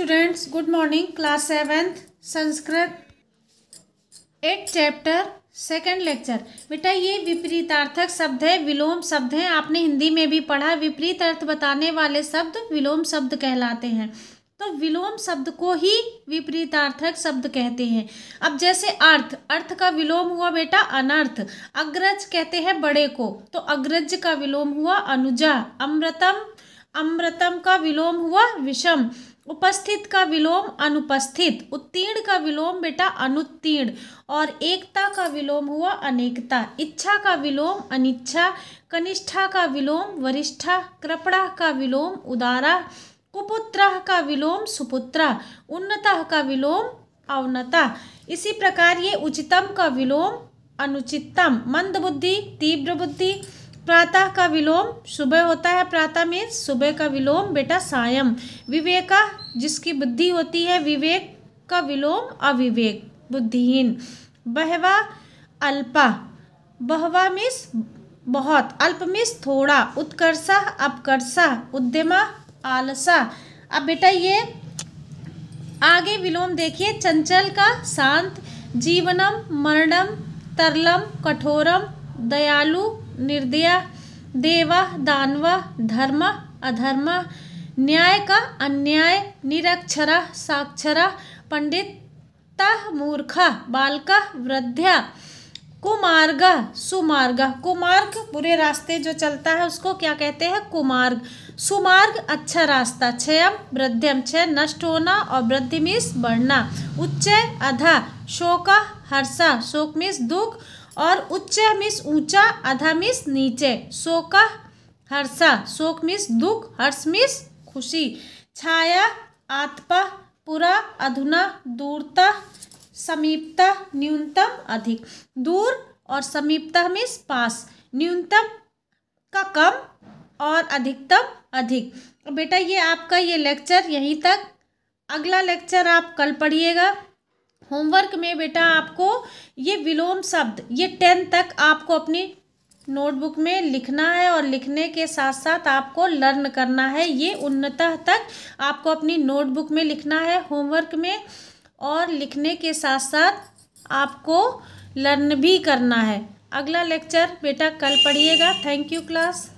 students good morning class seventh Sanskrit eight chapter second lecture बेटा ये विपरीतार्थक शब्द है विलोम शब्द है आपने हिंदी में भी पढ़ा विपरीत अर्थ बताने वाले शब्द विलोम शब्द कहलाते हैं तो विलोम शब्द को ही विपरीतार्थक शब्द कहते हैं अब जैसे अर्थ अर्थ का विलोम हुआ बेटा अनर्थ अग्रज कहते हैं बड़े को तो अग्रज का विलोम हुआ अनुजा अमृतम अमृतम का विलोम हुआ विषम उपस्थित का विलोम अनुपस्थित उत्तीर्ण का विलोम बेटा अनुत्तीर्ण और एकता का विलोम हुआ अनेकता इच्छा का विलोम अनिच्छा कनिष्ठा का विलोम वरिष्ठा कृपड़ा का विलोम उदारा कुपुत्र का विलोम सुपुत्रा उन्नत का विलोम अवनता इसी प्रकार ये उचितम का विलोम अनुचितम मंद बुद्धि तीव्र बुद्धि प्रातः का विलोम सुबह होता है प्रातः मीन्स सुबह का विलोम बेटा सायम विवेका जिसकी बुद्धि होती है विवेक का विलोम अविवेक बुद्धिहीन बहवा अल्पा बहवा मीन्स बहुत अल्प मीन्स थोड़ा उत्कर्षा अपकर्षा उद्यमा आलसा अब बेटा ये आगे विलोम देखिए चंचल का शांत जीवनम मरणम तरलम कठोरम दयालु निर्दया देव दानव धर्म अधर्म न्याय का अन्याय निरक्षर साक्षर पंडित मूर्ख बालक वृद्धा कुमार्ग सुमार्ग कुमार्ग बुरे रास्ते जो चलता है उसको क्या कहते हैं कुमार्ग सुमार्ग अच्छा रास्ता क्षयम वृद्धम क्षय नष्ट होना और वृद्धि मिस बढ़ना उच्च अधा शोक हर्षा शोक मिस दुख और उच्च मिस ऊंचा अधा मिस नीचे शोक हर्षा शोक मिस दुख हर्ष मिस खुशी छाया आत्पा पूरा अधुना दूरता समीपता न्यूनतम अधिक दूर और समीपता मिस पास न्यूनतम का कम और अधिकतम अधिक बेटा ये आपका ये लेक्चर यहीं तक अगला लेक्चर आप कल पढ़िएगा होमवर्क में बेटा आपको ये विलोम शब्द ये टेन तक आपको अपनी नोटबुक में लिखना है और लिखने के साथ साथ आपको लर्न करना है ये उन्नतः तक आपको अपनी नोटबुक में लिखना है होमवर्क में और लिखने के साथ साथ आपको लर्न भी करना है अगला लेक्चर बेटा कल पढ़िएगा थैंक यू क्लास